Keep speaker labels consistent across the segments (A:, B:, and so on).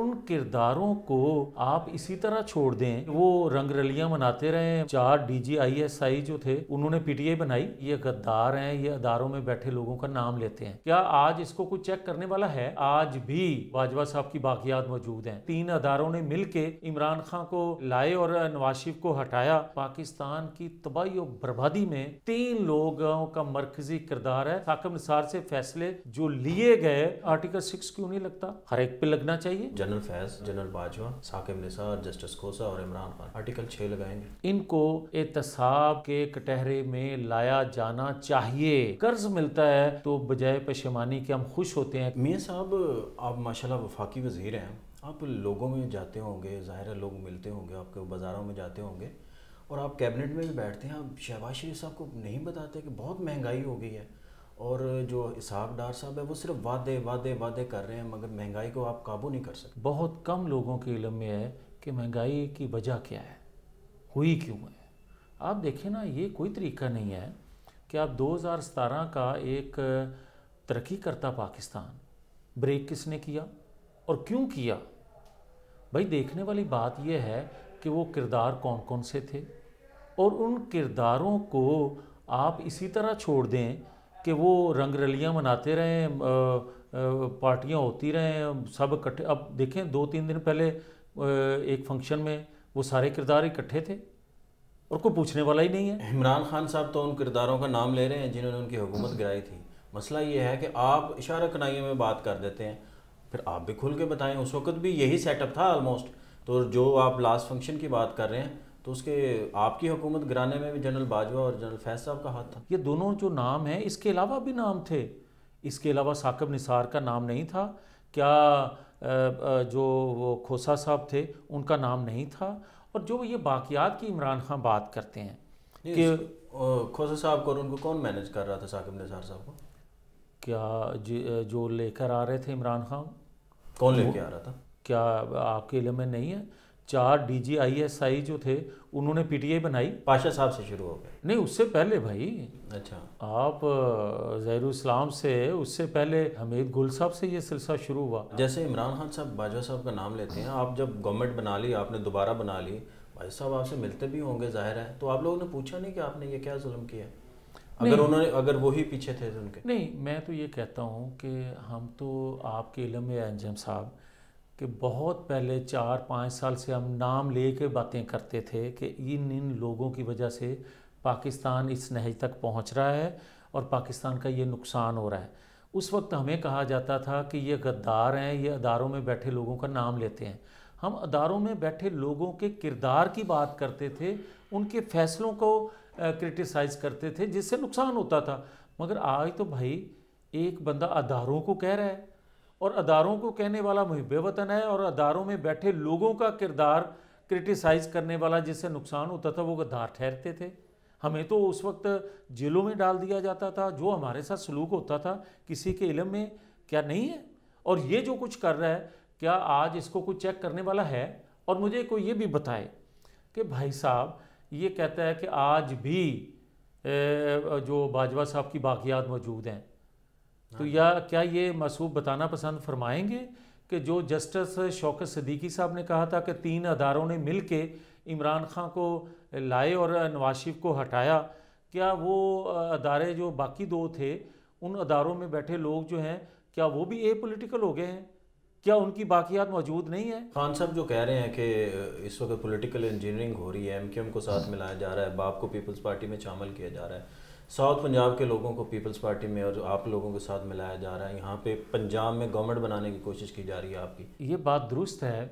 A: उन किरदारों को आप इसी तरह छोड़ दें वो रंगरलियां मनाते रहे चार डीजीआईएसआई जो थे उन्होंने पीटीआई बनाई ये गद्दार हैं ये अदारों में बैठे लोगों का नाम लेते हैं क्या आज इसको कुछ चेक करने वाला है आज भी बाजवा साहब की बाकियात मौजूद हैं तीन अदारों ने मिल के इमरान खान को लाए और नवाज को हटाया पाकिस्तान की तबाही और बर्बादी में तीन लोगों का मरकजी किरदार है ताकि निसार से फैसले जो लिए गए आर्टिकल सिक्स क्यों नहीं लगता हर एक पे लगना
B: चाहिए general Faiz general Bajwa Saqib Nisar justice Khosa और इमरान खान आर्टिकल छः लगाएंगे
A: इनको एहतसाब के कटहरे में लाया जाना चाहिए कर्ज मिलता है तो बजाय पेशेमानी के हम खुश होते हैं मियाँ साहब आप माशाल्लाह वफाकी वजीर हैं
B: आप लोगों में जाते होंगे ज़ाहिर लोग मिलते होंगे आपके बाज़ारों में जाते होंगे और आप कैबिनेट में भी बैठते हैं आप शहबाज शरीफ साहब को नहीं बताते कि बहुत महंगाई हो गई है और जो इसहाक डार साहब है वो सिर्फ वादे वादे वादे कर रहे हैं मगर महंगाई को आप काबू नहीं कर
A: सकते बहुत कम लोगों के इलम में है कि महंगाई की वजह क्या है हुई क्यों है आप देखें ना ये कोई तरीका नहीं है कि आप 2017 का एक तरक्की करता पाकिस्तान ब्रेक किसने किया और क्यों किया भाई देखने वाली बात यह है कि वो किरदार कौन कौन से थे और उन किरदारों को आप इसी तरह छोड़ दें कि वो रंग रलियाँ मनाते रहें पार्टियाँ होती रहें सब इकट्ठे अब देखें दो तीन दिन पहले एक फंक्शन में वो सारे किरदार इकट्ठे थे और कोई पूछने वाला ही नहीं है इमरान खान साहब तो उन किरदारों का नाम ले रहे हैं जिन्होंने उनकी हुकूमत गिराई
B: थी मसला ये है कि आप इशारा कनाइयों में बात कर देते हैं फिर आप भी खुल के बताएं उस वक्त भी यही सेटअप था आलमोस्ट तो जो आप लास्ट फंक्शन की बात कर रहे हैं तो उसके
A: आपकी हुकूमत गिराने में भी जनरल बाजवा और जनरल फैज साहब का हाथ था ये दोनों जो नाम हैं इसके अलावा भी नाम थे इसके अलावा साकब निसार का नाम नहीं था क्या जो खोसा साहब थे उनका नाम नहीं था और जो ये बाकियात की इमरान खां बात करते हैं
B: कि खोसा साहब को उनको कौन मैनेज कर रहा था साकिब निसार साहब को
A: क्या जो लेकर आ रहे थे इमरान खान कौन लेकर आ रहा था क्या आपके इलम में नहीं है चार डीजीआईएसआई जो थे उन्होंने पीटीआई बनाई पाशा साहब से शुरू हो गए नहीं उससे पहले भाई अच्छा आप जहर इस्लाम से उससे पहले हमीद गुल साहब से ये सिलसिला शुरू हुआ जैसे इमरान खान साहब
B: बाजवा साहब का नाम लेते हैं आप जब गवर्नमेंट बना ली आपने दोबारा बना ली बाजवा साहब आपसे मिलते भी होंगे जाहिर है तो आप लोगों ने पूछा नहीं कि आपने ये क्या जुल्म किया अगर उन्होंने अगर वो ही पीछे थे उनके
A: नहीं मैं तो ये कहता हूँ कि हम तो आपके इलम में अंजम साहब कि बहुत पहले चार पाँच साल से हम नाम ले के बातें करते थे कि इन इन लोगों की वजह से पाकिस्तान इस नहज तक पहुंच रहा है और पाकिस्तान का ये नुकसान हो रहा है उस वक्त हमें कहा जाता था कि ये गद्दार हैं ये अदारों में बैठे लोगों का नाम लेते हैं हम अदारों में बैठे लोगों के किरदार की बात करते थे उनके फैसलों को क्रिटिसाइज़ करते थे जिससे नुकसान होता था मगर आज तो भाई एक बंदा अदारों को कह रहा है और अदारों को कहने वाला मुहब वतन है और अदारों में बैठे लोगों का किरदार क्रिटिसाइज करने वाला जिससे नुकसान होता था वो गद्दार ठहरते थे हमें तो उस वक्त जेलों में डाल दिया जाता था जो हमारे साथ सलूक होता था किसी के इलम में क्या नहीं है और ये जो कुछ कर रहा है क्या आज इसको कोई चेक करने वाला है और मुझे कोई ये भी बताए कि भाई साहब ये कहता है कि आज भी जो बाजवा साहब की बाकियात मौजूद हैं तो या क्या ये मसूब बताना पसंद फरमाएंगे कि जो जस्टिस शौकत सदीकी साहब ने कहा था कि तीन अदारों ने मिल के इमरान खां को लाए और नवाज को हटाया क्या वो अदारे जो बाकी दो थे उन अदारों में बैठे लोग जो हैं क्या वो भी ए पोलिटिकल हो गए हैं क्या उनकी बाकियात मौजूद नहीं है खान साहब जो कह रहे हैं कि इस वक्त पोलिटिकल इंजीनियरिंग हो रही है एम को साथ
B: मिलाया जा रहा है बाप को पीपल्स पार्टी में शामिल किया जा रहा है साउथ पंजाब के लोगों को पीपल्स पार्टी में और आप लोगों के साथ मिलाया जा रहा है यहाँ पे पंजाब में गवर्नमेंट बनाने की कोशिश की जा रही है आपकी ये
A: बात दुरुस्त है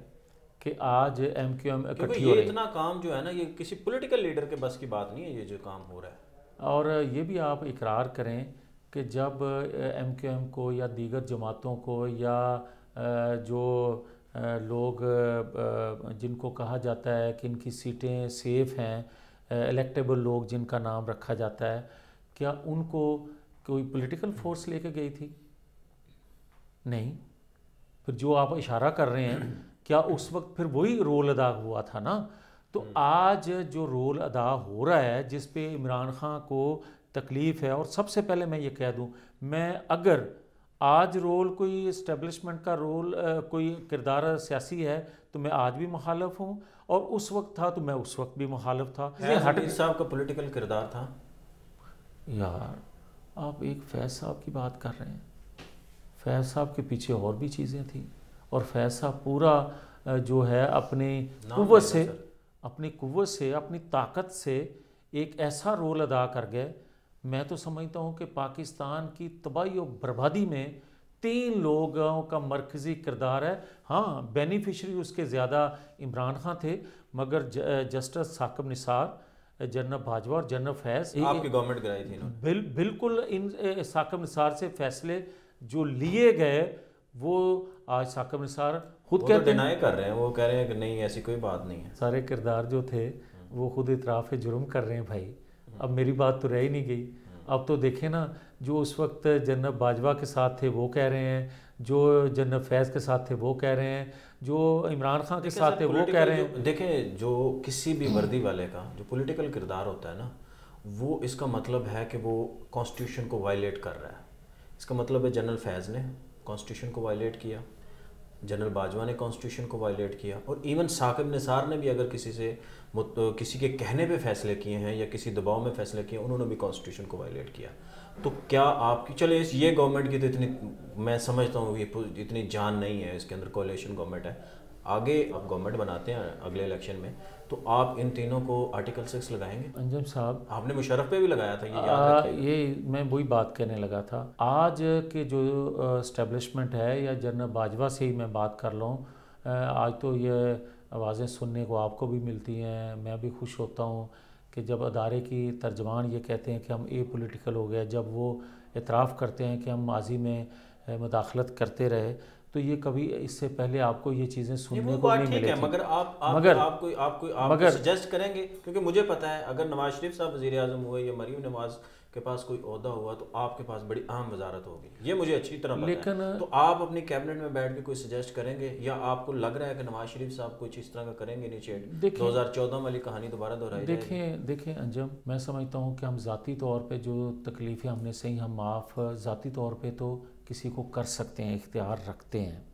A: कि आज एम क्यू एम इकट्ठी इतना
B: काम जो है ना ये किसी पोलिटिकल लीडर के बस की बात नहीं है ये जो काम हो रहा
A: है और ये भी आप इकरार करें कि जब एम क्यू एम को या दीगर जमातों को या जो लोग जिनको कहा जाता है कि इनकी सीटें सेफ़ हैं इलेक्टेबल लोग जिनका नाम रखा जाता है क्या उनको कोई पॉलिटिकल फोर्स लेके गई थी नहीं फिर जो आप इशारा कर रहे हैं क्या उस वक्त फिर वही रोल अदा हुआ था ना तो हम्म। आज जो रोल अदा हो रहा है जिस पे इमरान खान को तकलीफ़ है और सबसे पहले मैं ये कह दूँ मैं अगर आज रोल कोई इस्टेब्लिशमेंट का रोल कोई किरदार सियासी है तो मैं आज भी मुखालफ हूँ और उस वक्त था तो मैं उस वक्त भी मुखालफ था हट साहब का पोलिटिकल किरदार था यार आप एक फैज साहब की बात कर रहे हैं फैज साहब के पीछे और भी चीज़ें थी और फैज साहब पूरा जो है अपने कुवत से अपनी कुत से अपनी ताकत से एक ऐसा रोल अदा कर गए मैं तो समझता हूँ कि पाकिस्तान की तबाही और बर्बादी में तीन लोगों का मरकज़ी किरदार है हाँ बेनिफिशरी उसके ज़्यादा इमरान खान थे मगर जस्टिस साकब निसार जनरल भाजवा और जनरल फैज आपकी गवर्नमेंट कराई थी बिल, बिल्कुल इन निसार से फैसले जो लिए गए वो आज निसार खुद वो तो कहते हैं कर रहे हैं वो कह रहे हैं कि नहीं ऐसी कोई बात नहीं है सारे किरदार जो थे वो खुद इतराफ़ जुर्म कर रहे हैं भाई अब मेरी बात तो रह ही नहीं गई अब तो देखें ना जो उस वक्त जन्नब बाजवा के साथ थे वो कह रहे हैं जो जन्नब फैज़ के साथ थे वो कह रहे हैं जो इमरान खान के साथ थे वो कह रहे हैं
B: देखें जो किसी भी वर्दी वाले का जो पॉलिटिकल किरदार होता है ना वो इसका मतलब है कि वो कॉन्स्टिट्यूशन को वायलेट कर रहा है इसका मतलब है जनरल फैज़ ने कॉन्स्टिट्यूशन को वायलेट किया जनरल बाजवा ने कॉन्स्टिट्यूशन को वायलेट किया और इवन साकिब निसार ने भी अगर किसी से किसी के कहने पे फैसले किए हैं या किसी दबाव में फैसले किए उन्होंने भी कॉन्स्टिट्यूशन को वायलेट किया तो क्या आपकी चले ये गवर्नमेंट की तो इतनी मैं समझता हूँ ये इतनी जान नहीं है इसके अंदर कोलेशन गवर्नमेंट है आगे आप गवर्नमेंट बनाते हैं अगले इलेक्शन में तो आप इन तीनों को आर्टिकल सिक्स लगाएंगे
A: अंजम साहब
B: आपने मुशरफ पे भी लगाया था ये याद आ,
A: ये मैं वही बात करने लगा था आज के जो इस्टेबलिशमेंट है या जनरल बाजवा से ही मैं बात कर लूँ आज तो ये आवाज़ें सुनने को आपको भी मिलती हैं मैं भी खुश होता हूँ कि जब अदारे की तर्जमान ये कहते हैं कि हम ए पोलिटिकल हो गया जब वो इतराफ़ करते हैं कि हम माजी में मुदाखलत करते रहे तो ये कभी इससे पहले आपको ये चीज़ें सुनने को नहीं मिलेगी मगर आप, आप मगर आप कोई आप कोई आप मगर सजेस्ट
B: करेंगे क्योंकि मुझे पता है अगर नवाज शरीफ साहब वजीर अजम हुए या मरीम नवाज के पास कोई अहदा हुआ तो आपके पास बड़ी अहम वजारत होगी ये मुझे अच्छी तरह लेकिन है। तो आप अपनी कैबिनेट में बैठ के कोई सजेस्ट करेंगे या आपको लग रहा है कि नवाज शरीफ साहब कुछ इस तरह का करेंगे इनिशिएट 2014 वाली कहानी दोबारा दोहराई
A: देखें देखें अंजम मैं समझता हूँ कि हम ज़ाती तौर पर जो तकलीफ़ें हमने सही हम माफ़ ज़ाती तौर पर तो किसी को कर सकते हैं इख्तियार रखते हैं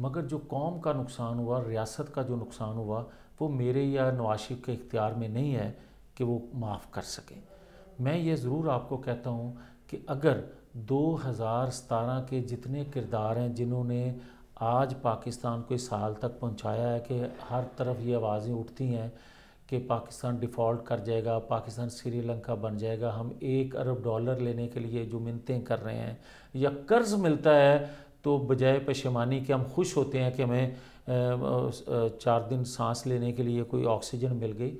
A: मगर जो कौम का नुकसान हुआ रियासत का जो नुकसान हुआ वो मेरे या नवाज के इख्तियार में नहीं है कि वो माफ़ कर सकें मैं ये ज़रूर आपको कहता हूँ कि अगर दो हज़ार सतारह के जितने किरदार हैं जिन्होंने आज पाकिस्तान को इस हाल तक पहुँचाया है कि हर तरफ ये आवाज़ें उठती हैं कि पाकिस्तान डिफ़ॉल्ट कर जाएगा पाकिस्तान श्रीलंका बन जाएगा हम एक अरब डॉलर लेने के लिए जो मिनतें कर रहे हैं या कर्ज़ मिलता है तो बजाय पेशेमानी के हम खुश होते हैं कि हमें चार दिन सांस लेने के लिए कोई ऑक्सीजन मिल गई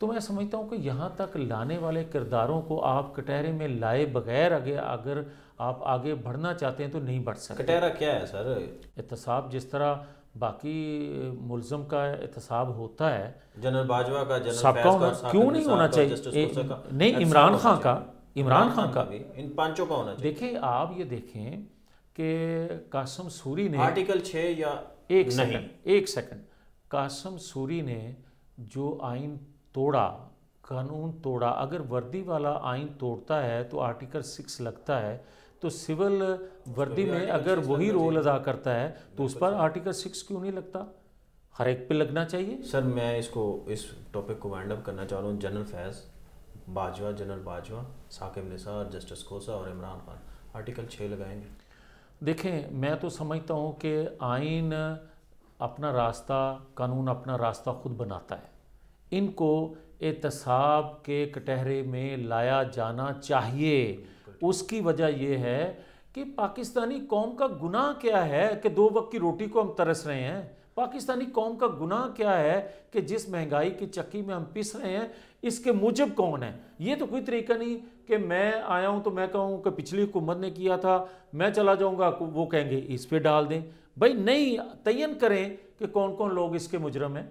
A: तो मैं समझता हूँ कि यहाँ तक लाने वाले किरदारों को आप कटहरे में लाए बगैर आगे अगर आप आगे बढ़ना चाहते हैं तो नहीं बढ़ सकते कटहरा क्या है सर एहतसाब जिस तरह बाकी मुलजम का एहतसाब होता है जनरल बाजवा का जनरल सबका होना क्यों नहीं होना चाहिए नहीं अच्छा इमरान खान का इमरान खान का इन पांचों का होना देखिए आप ये देखें कि कासम सूरी ने आर्टिकल छः या एक सेकंड एक सेकंड कासम सूरी ने जो आइन तोड़ा कानून तोड़ा अगर वर्दी वाला आइन तोड़ता है तो आर्टिकल सिक्स लगता है तो सिविल वर्दी तो में अगर वही रोल अदा करता है तो उस पर आर्टिकल सिक्स क्यों नहीं लगता हर एक पे लगना चाहिए सर मैं इसको इस टॉपिक को वाइंड अप करना चाह
B: रहा हूँ general Faiz Bajwa general Bajwa Saqib Nisar justice Khosa और इमरान खान
A: आर्टिकल छः लगाएंगे देखें मैं तो समझता हूँ कि आइन अपना रास्ता कानून अपना रास्ता खुद बनाता है इनको एहतसाब के कटहरे में लाया जाना चाहिए उसकी वजह यह है कि पाकिस्तानी कौम का गुनाह क्या है कि दो वक्त की रोटी को हम तरस रहे हैं पाकिस्तानी कौम का गुनाह क्या है कि जिस महंगाई की चक्की में हम पिस रहे हैं इसके मुजब कौन है ये तो कोई तरीका नहीं कि मैं आया हूँ तो मैं कहूँ कि पिछली हुकूमत ने किया था मैं चला जाऊँगा वो कहेंगे इस पर डाल दें भाई नहीं तयन करें कि कौन कौन लोग इसके मुजरम हैं